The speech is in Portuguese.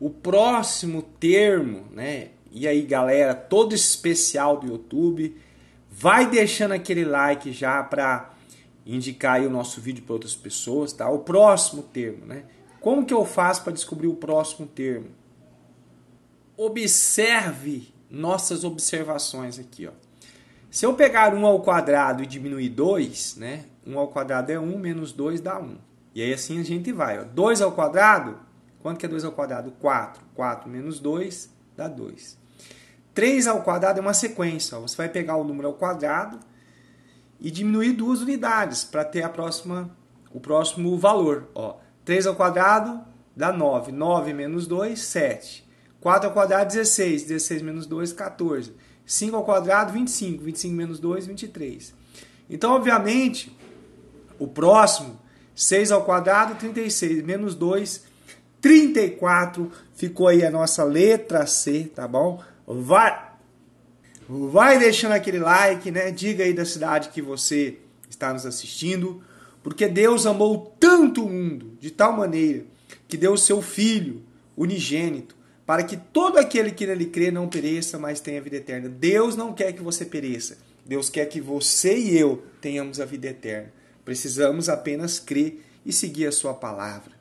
O próximo termo, né? E aí, galera, todo especial do YouTube, vai deixando aquele like já para indicar o nosso vídeo para outras pessoas, tá? O próximo termo, né? Como que eu faço para descobrir o próximo termo? Observe nossas observações aqui, ó. Se eu pegar 1 ao quadrado e diminuir 2, né? 1 ao quadrado é 1, menos 2 dá 1. E aí assim a gente vai, ó. 2 ao quadrado Quanto que é 2 ao quadrado? 4. 4 menos 2 dá 2. 3 ao quadrado é uma sequência. Ó. Você vai pegar o número ao quadrado e diminuir duas unidades para ter a próxima, o próximo valor. Ó. 3 ao quadrado dá 9. 9 menos 2, 7. 4 ao quadrado, 16. 16 menos 2, 14. 5 ao quadrado, 25. 25 menos 2, 23. Então, obviamente, o próximo, 6 ao quadrado, 36. Menos 2, 23. 34 ficou aí a nossa letra C, tá bom? Vai, vai deixando aquele like, né? Diga aí da cidade que você está nos assistindo, porque Deus amou tanto o mundo de tal maneira que deu o seu Filho unigênito para que todo aquele que nele crê não pereça, mas tenha vida eterna. Deus não quer que você pereça. Deus quer que você e eu tenhamos a vida eterna. Precisamos apenas crer e seguir a sua palavra.